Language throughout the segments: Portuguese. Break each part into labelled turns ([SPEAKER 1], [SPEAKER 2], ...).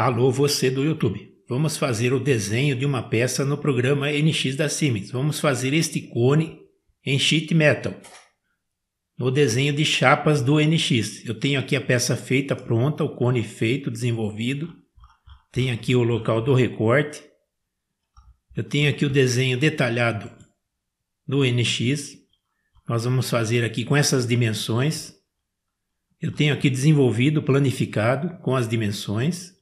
[SPEAKER 1] Alô, você do YouTube. Vamos fazer o desenho de uma peça no programa NX da Siemens. Vamos fazer este cone em sheet metal. No desenho de chapas do NX. Eu tenho aqui a peça feita, pronta, o cone feito, desenvolvido. Tenho aqui o local do recorte. Eu tenho aqui o desenho detalhado do NX. Nós vamos fazer aqui com essas dimensões. Eu tenho aqui desenvolvido, planificado com as dimensões.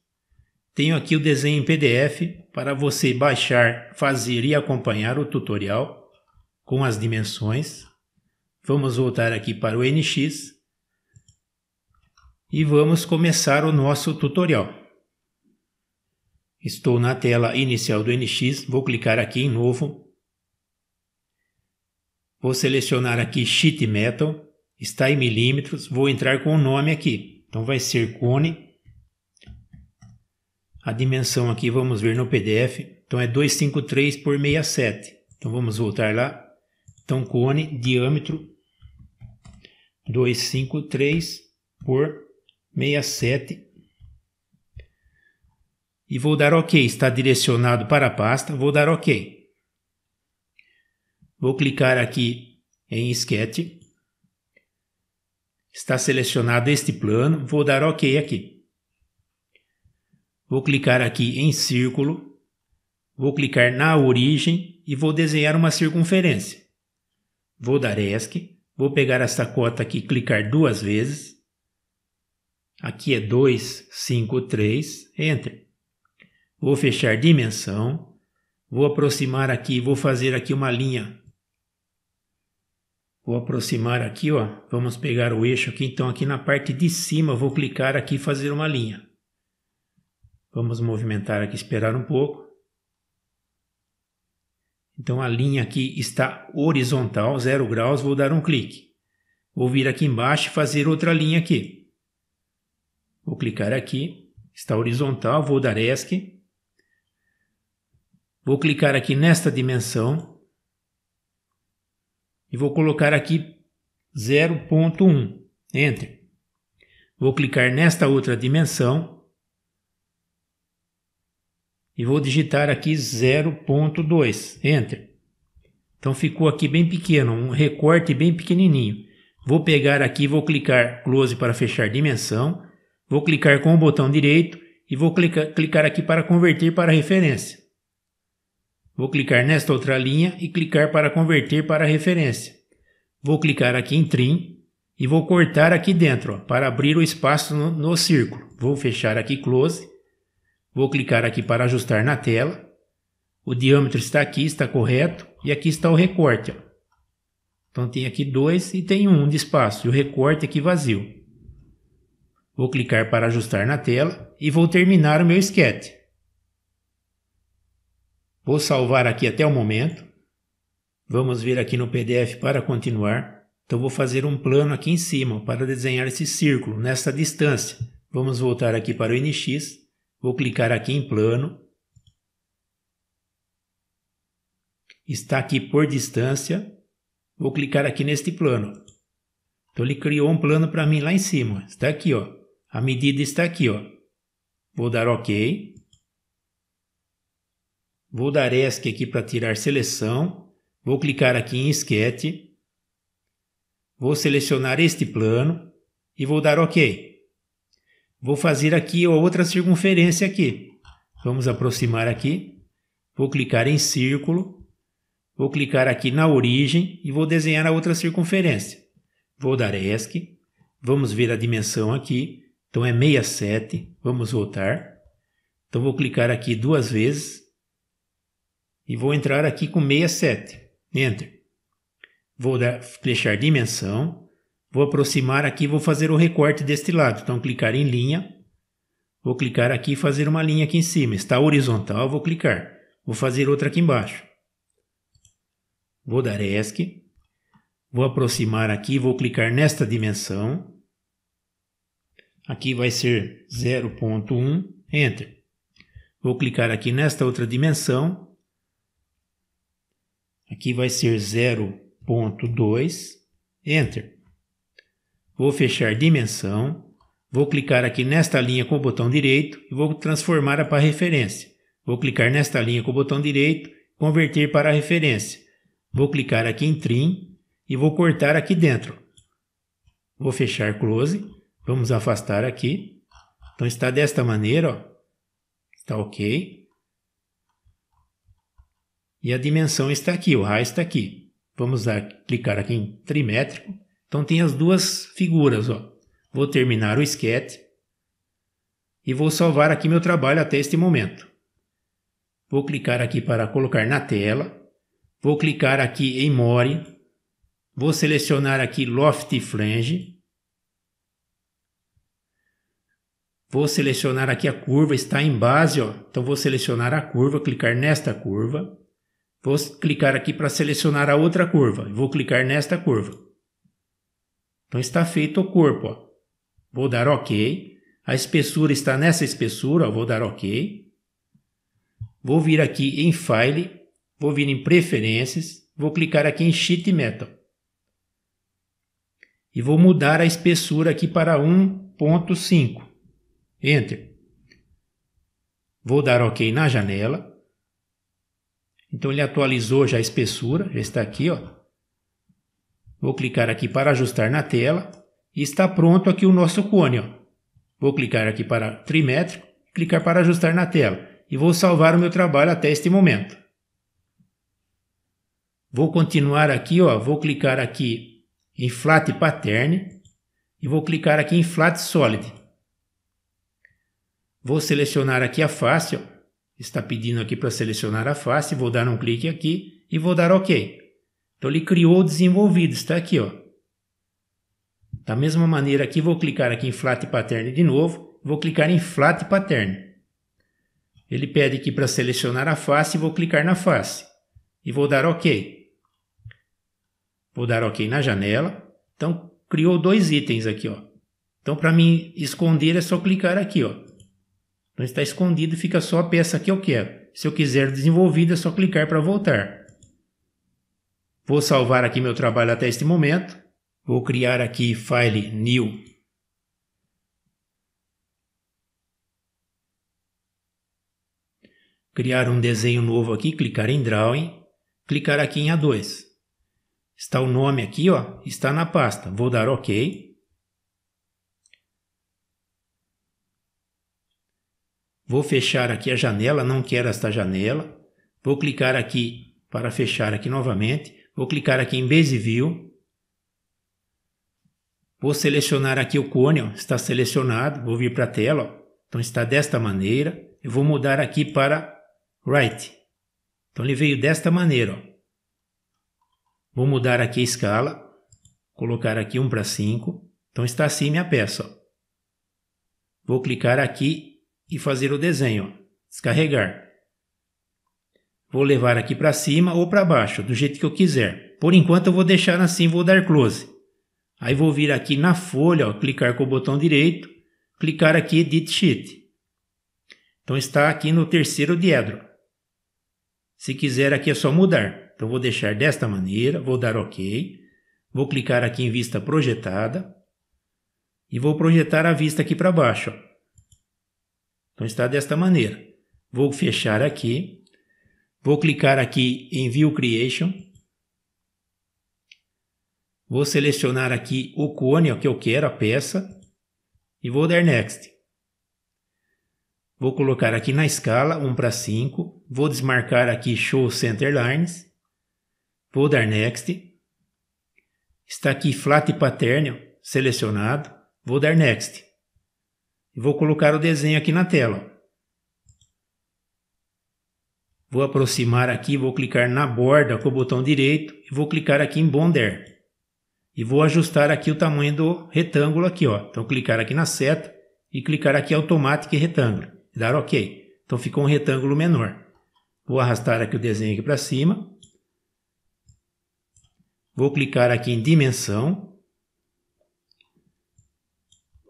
[SPEAKER 1] Tenho aqui o desenho em PDF para você baixar, fazer e acompanhar o tutorial com as dimensões. Vamos voltar aqui para o NX e vamos começar o nosso tutorial. Estou na tela inicial do NX, vou clicar aqui em novo. Vou selecionar aqui Sheet Metal, está em milímetros, vou entrar com o nome aqui. Então vai ser cone a dimensão aqui vamos ver no PDF, então é 253 por 67. Então vamos voltar lá. Então cone diâmetro 253 por 67 e vou dar OK. Está direcionado para a pasta, vou dar OK. Vou clicar aqui em Sketch. Está selecionado este plano, vou dar OK aqui. Vou clicar aqui em círculo, vou clicar na origem e vou desenhar uma circunferência. Vou dar ESC, vou pegar esta cota aqui clicar duas vezes. Aqui é 2, 5, 3, Enter. Vou fechar dimensão, vou aproximar aqui, vou fazer aqui uma linha. Vou aproximar aqui, ó. Vamos pegar o eixo aqui, então aqui na parte de cima vou clicar aqui e fazer uma linha. Vamos movimentar aqui, esperar um pouco. Então a linha aqui está horizontal, 0 graus, vou dar um clique. Vou vir aqui embaixo e fazer outra linha aqui. Vou clicar aqui, está horizontal, vou dar ESC. Vou clicar aqui nesta dimensão. E vou colocar aqui 0.1, Enter. Vou clicar nesta outra dimensão e vou digitar aqui 0.2, Enter. Então ficou aqui bem pequeno, um recorte bem pequenininho. Vou pegar aqui, vou clicar Close para fechar dimensão, vou clicar com o botão direito e vou clicar, clicar aqui para converter para referência. Vou clicar nesta outra linha e clicar para converter para referência. Vou clicar aqui em Trim e vou cortar aqui dentro ó, para abrir o espaço no, no círculo. Vou fechar aqui Close Vou clicar aqui para ajustar na tela. O diâmetro está aqui, está correto. E aqui está o recorte. Ó. Então tem aqui dois e tem um de espaço. E o recorte aqui vazio. Vou clicar para ajustar na tela e vou terminar o meu esquete. Vou salvar aqui até o momento. Vamos vir aqui no PDF para continuar. Então vou fazer um plano aqui em cima para desenhar esse círculo nessa distância. Vamos voltar aqui para o NX Vou clicar aqui em plano. Está aqui por distância. Vou clicar aqui neste plano. Então ele criou um plano para mim lá em cima. Está aqui, ó. A medida está aqui, ó. Vou dar OK. Vou dar ESC aqui para tirar seleção. Vou clicar aqui em Sketch. Vou selecionar este plano e vou dar OK. Vou fazer aqui outra circunferência aqui. Vamos aproximar aqui. Vou clicar em círculo. Vou clicar aqui na origem e vou desenhar a outra circunferência. Vou dar ESC. Vamos ver a dimensão aqui. Então é 67. Vamos voltar. Então vou clicar aqui duas vezes. E vou entrar aqui com 67. Enter. Vou dar, fechar dimensão. Vou aproximar aqui, vou fazer o recorte deste lado. Então, clicar em linha. Vou clicar aqui e fazer uma linha aqui em cima. Está horizontal, vou clicar. Vou fazer outra aqui embaixo. Vou dar ESC. Vou aproximar aqui, vou clicar nesta dimensão. Aqui vai ser 0.1, Enter. Vou clicar aqui nesta outra dimensão. Aqui vai ser 0.2, Enter. Vou fechar dimensão, vou clicar aqui nesta linha com o botão direito e vou transformar para referência. Vou clicar nesta linha com o botão direito, converter para referência. Vou clicar aqui em trim e vou cortar aqui dentro. Vou fechar close, vamos afastar aqui. Então está desta maneira, ó. Está ok. E a dimensão está aqui, o raio está aqui. Vamos clicar aqui em trimétrico então tem as duas figuras. Ó. Vou terminar o esquete e vou salvar aqui meu trabalho até este momento. Vou clicar aqui para colocar na tela. Vou clicar aqui em More. Vou selecionar aqui Loft Flange. Vou selecionar aqui a curva, está em base, ó. então vou selecionar a curva, clicar nesta curva. Vou clicar aqui para selecionar a outra curva, vou clicar nesta curva. Então está feito o corpo. Ó. Vou dar OK. A espessura está nessa espessura, ó. vou dar OK. Vou vir aqui em File, vou vir em Preferências, vou clicar aqui em Sheet Metal. E vou mudar a espessura aqui para 1.5. Enter. Vou dar OK na janela. Então ele atualizou já a espessura, já está aqui, ó, Vou clicar aqui para ajustar na tela e está pronto aqui o nosso cone. Ó. Vou clicar aqui para trimétrico, clicar para ajustar na tela e vou salvar o meu trabalho até este momento. Vou continuar aqui, ó, vou clicar aqui em Flat Pattern e vou clicar aqui em Flat Solid. Vou selecionar aqui a face, ó, está pedindo aqui para selecionar a face, vou dar um clique aqui e vou dar OK. Então ele criou o desenvolvido está aqui, ó. Da mesma maneira aqui, vou clicar aqui em flat pattern de novo, vou clicar em flat pattern. Ele pede aqui para selecionar a face, vou clicar na face e vou dar OK. Vou dar OK na janela. Então criou dois itens aqui, ó. Então para mim esconder é só clicar aqui, ó. Então está escondido, fica só a peça que eu quero. Se eu quiser desenvolvida, é só clicar para voltar. Vou salvar aqui meu trabalho até este momento. Vou criar aqui file new. Criar um desenho novo aqui, clicar em Drawing, clicar aqui em A2. Está o nome aqui, ó, está na pasta. Vou dar OK. Vou fechar aqui a janela, não quero esta janela. Vou clicar aqui para fechar aqui novamente. Vou clicar aqui em Base View. Vou selecionar aqui o cone, ó, está selecionado. Vou vir para a tela, ó. então está desta maneira. Eu vou mudar aqui para Right. Então ele veio desta maneira. Ó. Vou mudar aqui a escala, colocar aqui 1 para 5. Então está assim minha peça. Ó. Vou clicar aqui e fazer o desenho, ó. descarregar. Vou levar aqui para cima ou para baixo, do jeito que eu quiser. Por enquanto eu vou deixar assim, vou dar close. Aí vou vir aqui na folha, ó, clicar com o botão direito, clicar aqui Edit Sheet. Então está aqui no terceiro diedro. Se quiser aqui é só mudar. Então vou deixar desta maneira, vou dar OK. Vou clicar aqui em vista projetada. E vou projetar a vista aqui para baixo. Ó. Então está desta maneira. Vou fechar aqui. Vou clicar aqui em View Creation. Vou selecionar aqui o cone que eu quero, a peça, e vou dar Next. Vou colocar aqui na escala 1 para 5, vou desmarcar aqui Show Center Lines, vou dar Next. Está aqui Flat Pattern selecionado, vou dar Next. Vou colocar o desenho aqui na tela. Vou aproximar aqui, vou clicar na borda com o botão direito e vou clicar aqui em Bonder. E vou ajustar aqui o tamanho do retângulo aqui, ó. Então clicar aqui na seta e clicar aqui automático e retângulo. Dar OK. Então ficou um retângulo menor. Vou arrastar aqui o desenho aqui para cima. Vou clicar aqui em dimensão.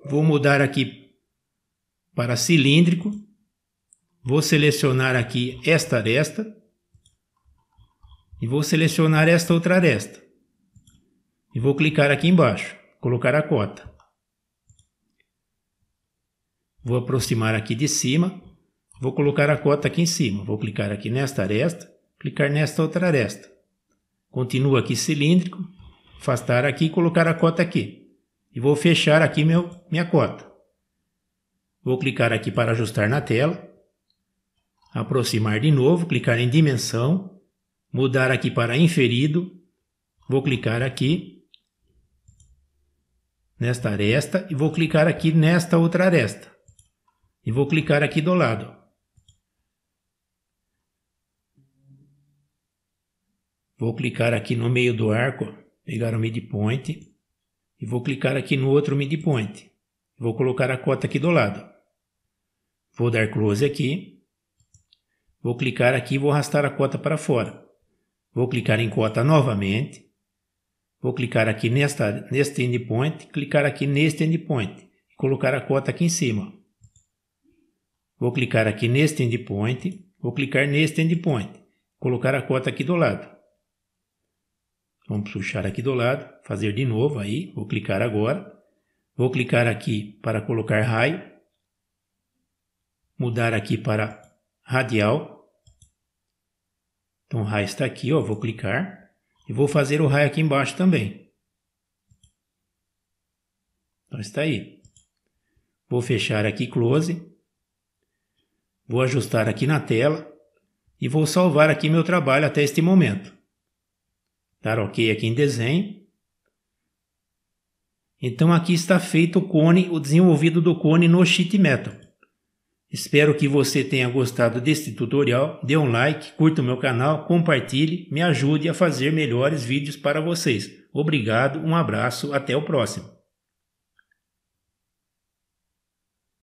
[SPEAKER 1] Vou mudar aqui para cilíndrico Vou selecionar aqui esta aresta e vou selecionar esta outra aresta. E vou clicar aqui embaixo, colocar a cota. Vou aproximar aqui de cima, vou colocar a cota aqui em cima. Vou clicar aqui nesta aresta, clicar nesta outra aresta. Continuo aqui cilíndrico, afastar aqui e colocar a cota aqui. E vou fechar aqui meu, minha cota. Vou clicar aqui para ajustar na tela aproximar de novo, clicar em dimensão, mudar aqui para inferido, vou clicar aqui nesta aresta e vou clicar aqui nesta outra aresta e vou clicar aqui do lado. Vou clicar aqui no meio do arco, pegar o midpoint e vou clicar aqui no outro midpoint. Vou colocar a cota aqui do lado. Vou dar close aqui Vou clicar aqui e vou arrastar a cota para fora. Vou clicar em cota novamente. Vou clicar aqui nesta, neste endpoint, clicar aqui neste endpoint e colocar a cota aqui em cima. Vou clicar aqui neste endpoint, vou clicar neste endpoint, colocar a cota aqui do lado. Vamos puxar aqui do lado, fazer de novo aí, vou clicar agora. Vou clicar aqui para colocar raio, mudar aqui para radial, então o raio está aqui, ó, vou clicar e vou fazer o raio aqui embaixo também. Então está aí. Vou fechar aqui close. Vou ajustar aqui na tela e vou salvar aqui meu trabalho até este momento. Dar OK aqui em desenho. Então aqui está feito o cone, o desenvolvido do cone no sheet metal. Espero que você tenha gostado deste tutorial, dê um like, curta o meu canal, compartilhe, me ajude a fazer melhores vídeos para vocês. Obrigado, um abraço, até o próximo.